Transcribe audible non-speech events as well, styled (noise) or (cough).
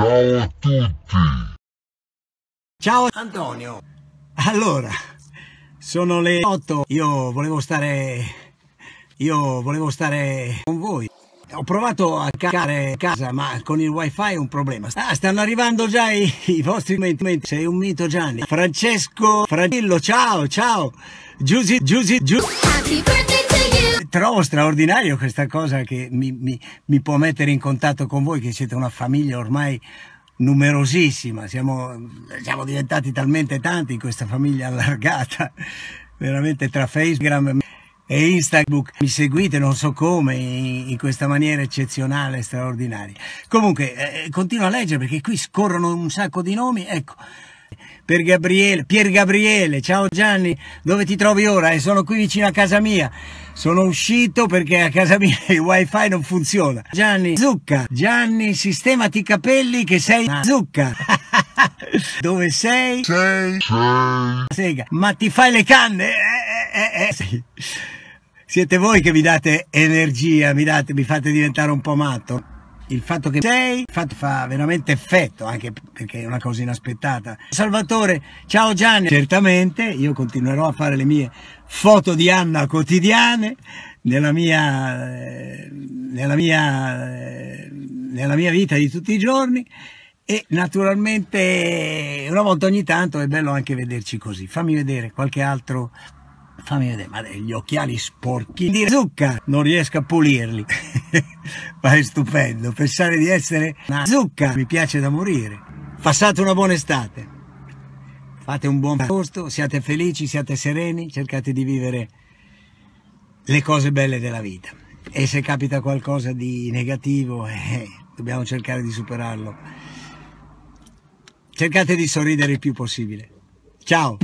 Ciao a tutti! Ciao Antonio! Allora, sono le 8, io volevo stare... Io volevo stare con voi. Ho provato a caricare casa, ma con il wifi è un problema. Ah, stanno arrivando già i, i vostri menti. Sei un mito Gianni. Francesco Fragillo, ciao, ciao. Giusy, Giusy, Giusy trovo straordinario questa cosa che mi, mi, mi, può mettere in contatto con voi, che siete una famiglia ormai numerosissima, siamo, siamo diventati talmente tanti in questa famiglia allargata, veramente tra Facebook e Instagram mi seguite non so come in, in questa maniera eccezionale straordinaria comunque eh, eh continuo a leggere perché qui scorrono un sacco di nomi ecco per Gabriele, Pier Gabriele, ciao Gianni, dove ti trovi ora? Eh, sono qui vicino a casa mia. Sono uscito perché a casa mia (laughs) il wifi non funziona. Gianni, zucca, Gianni, sistemati i capelli che sei una zucca. (laughs) dove sei? Sei, sei. Sega, ma ti fai le canne? Eh, eh, eh, eh. Sì. Siete voi che mi date energia, mi, date, mi fate diventare un po' matto il fatto che sei fatto fa veramente effetto, anche perché è una cosa inaspettata. Salvatore, ciao Gianni. Certamente io continuerò a fare le mie foto di Anna quotidiane nella mia, eh, nella mia, eh, nella mia vita di tutti i giorni e naturalmente una volta ogni tanto è bello anche vederci così. Fammi vedere qualche altro fammi vedere, ma gli occhiali sporchi di zucca, non riesco a pulirli. ma (laughs) è stupendo, pensare di essere una zucca mi piace da morire. Passate una buona estate, fate un buon posto, siate felici, siate sereni, cercate di vivere le cose belle della vita. E se capita qualcosa di negativo, (laughs) eh, dobbiamo cercare di superarlo. Cercate di sorridere il più possibile. Ciao!